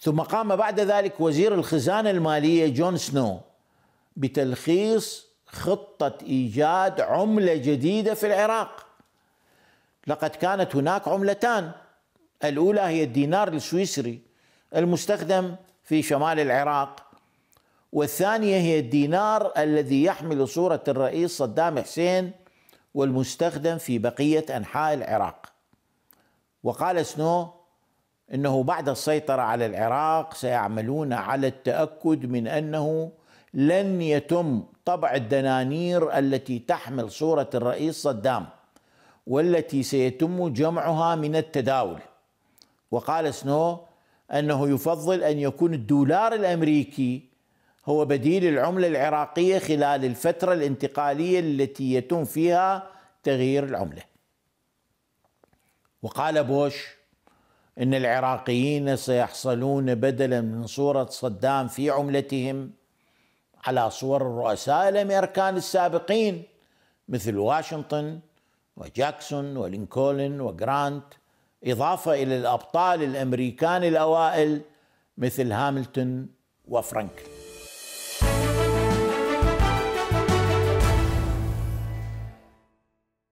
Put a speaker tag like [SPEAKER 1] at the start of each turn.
[SPEAKER 1] ثم قام بعد ذلك وزير الخزانة المالية جون سنو بتلخيص خطة إيجاد عملة جديدة في العراق لقد كانت هناك عملتان الأولى هي الدينار السويسري المستخدم في شمال العراق والثانية هي الدينار الذي يحمل صورة الرئيس صدام حسين والمستخدم في بقية أنحاء العراق وقال سنو انه بعد السيطره على العراق سيعملون على التاكد من انه لن يتم طبع الدنانير التي تحمل صوره الرئيس صدام والتي سيتم جمعها من التداول وقال سنو انه يفضل ان يكون الدولار الامريكي هو بديل العمله العراقيه خلال الفتره الانتقاليه التي يتم فيها تغيير العمله وقال بوش ان العراقيين سيحصلون بدلا من صوره صدام في عملتهم على صور الرؤساء الامريكان السابقين مثل واشنطن وجاكسون ولينكولن وجرانت اضافه الى الابطال الامريكان الاوائل مثل هاملتون وفرانكلين